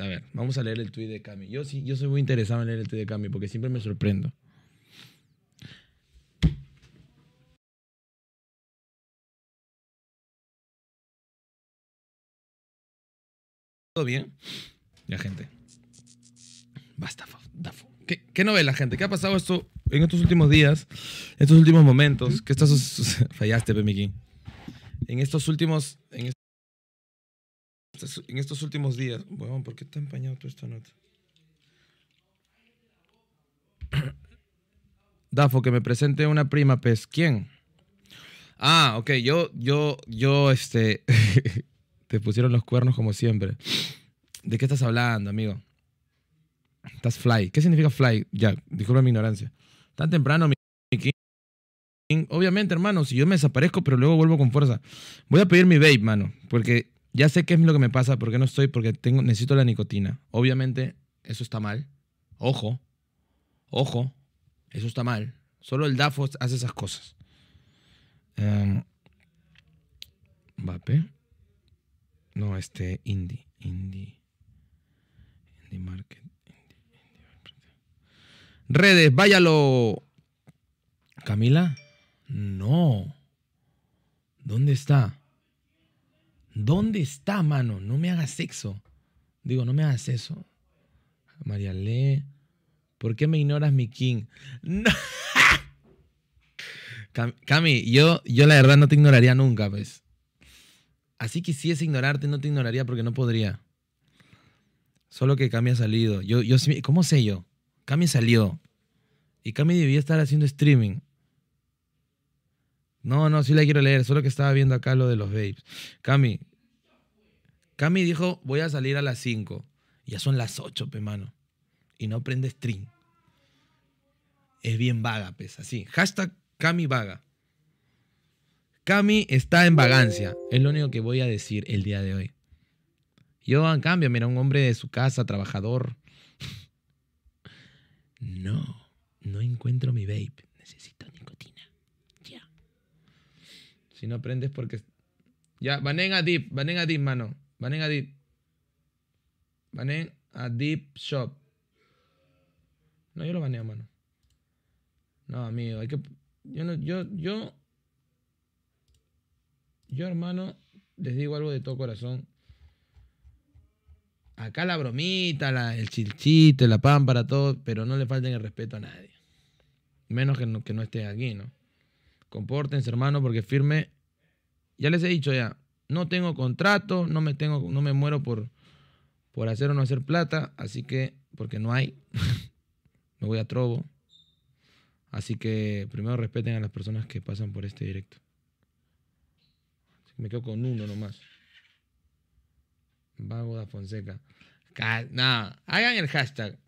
A ver, vamos a leer el tweet de Cami. Yo sí, yo soy muy interesado en leer el tweet de Cami porque siempre me sorprendo. ¿Todo bien? La gente. Basta, Dafo. ¿Qué, ¿Qué, novela, gente? ¿Qué ha pasado esto en estos últimos días? En Estos últimos momentos. ¿Qué estás... Fallaste, Pemiquín. En estos últimos... Pues, en estos últimos días, bueno, ¿por qué está empañado todo esta nota? Dafo, que me presente una prima, pues, ¿quién? Ah, ok, yo, yo, yo, este, te pusieron los cuernos como siempre. ¿De qué estás hablando, amigo? Estás fly. ¿Qué significa fly? Ya, disculpa mi ignorancia. Tan temprano, mi Obviamente, hermano, si yo me desaparezco, pero luego vuelvo con fuerza. Voy a pedir mi vape, mano, porque ya sé qué es lo que me pasa, ¿Por qué no estoy, porque tengo, necesito la nicotina. Obviamente, eso está mal. Ojo, ojo, eso está mal. Solo el Dafos hace esas cosas. Vape. Em, no, este, Indie. Indie. Indie Market. indie. Redes, váyalo. Camila. No. ¿Dónde está? ¿Dónde está, mano? No me hagas sexo. Digo, no me hagas eso. María Le, ¿por qué me ignoras, mi king? Cami, yo, yo la verdad no te ignoraría nunca, pues. Así quisiese ignorarte, no te ignoraría porque no podría. Solo que Cami ha salido. Yo, yo, ¿Cómo sé yo? Cami salió. Y Cami debía estar haciendo streaming. No, no, sí la quiero leer, solo que estaba viendo acá lo de los babes. Cami. Cami dijo, voy a salir a las 5. Ya son las 8, pe mano. Y no prende stream. Es bien vaga, pues, así. Hashtag Cami vaga. Cami está en vagancia. Es lo único que voy a decir el día de hoy. Yo, en cambio, mira, un hombre de su casa, trabajador. No, no encuentro mi vape. Necesito si no aprendes porque... Ya, van a Deep, banen a Deep, mano. Banen a Deep. Banen a Deep Shop. No, yo lo baneo, mano. No, amigo, hay que... Yo no, yo, yo... Yo, hermano, les digo algo de todo corazón. Acá la bromita, el chilchito, la pámpara, todo, pero no le falten el respeto a nadie. Menos que no, que no aquí, ¿no? comportense hermano, porque firme. Ya les he dicho ya, no tengo contrato, no me tengo, no me muero por, por hacer o no hacer plata, así que, porque no hay. me voy a trobo. Así que primero respeten a las personas que pasan por este directo. Me quedo con uno nomás. Vago da Fonseca. no hagan el hashtag.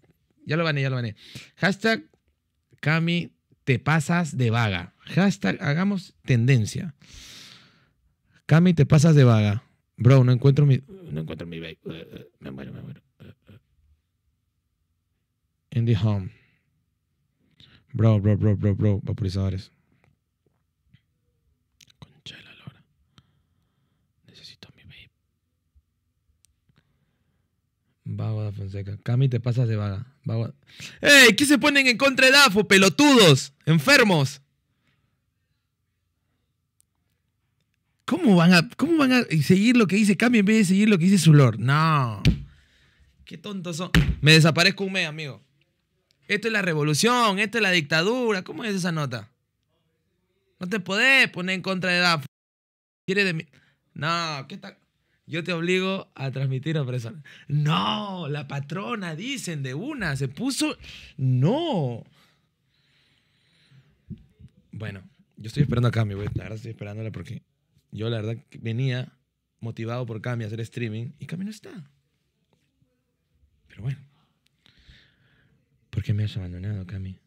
Ya lo gané, ya lo gané. Hashtag Cami te pasas de vaga. Hashtag, hagamos tendencia. Cami, te pasas de vaga. Bro, no encuentro mi. No encuentro mi baby. Uh, uh, me muero, me muero. Uh, In the home. Bro, bro, bro, bro, bro. Vaporizadores. Concha de la lora. Necesito Vago Fonseca. Cami, te pasas de vaga. ¡Ey! ¿Qué se ponen en contra de DAFO, pelotudos? ¡Enfermos! ¿Cómo van a, cómo van a seguir lo que dice Cami en vez de seguir lo que dice Zulor? No. Qué tontos son. Me desaparezco un mes, amigo. Esto es la revolución, esto es la dictadura. ¿Cómo es esa nota? No te podés poner en contra de DAFO. ¿Quieres de mí? No, ¿qué tal? yo te obligo a transmitir a presión. No, la patrona, dicen de una, se puso. No. Bueno, yo estoy esperando a Cami, güey. La verdad estoy esperándola porque yo la verdad venía motivado por Cami a hacer streaming y Cami no está. Pero bueno. ¿Por qué me has abandonado, Cami?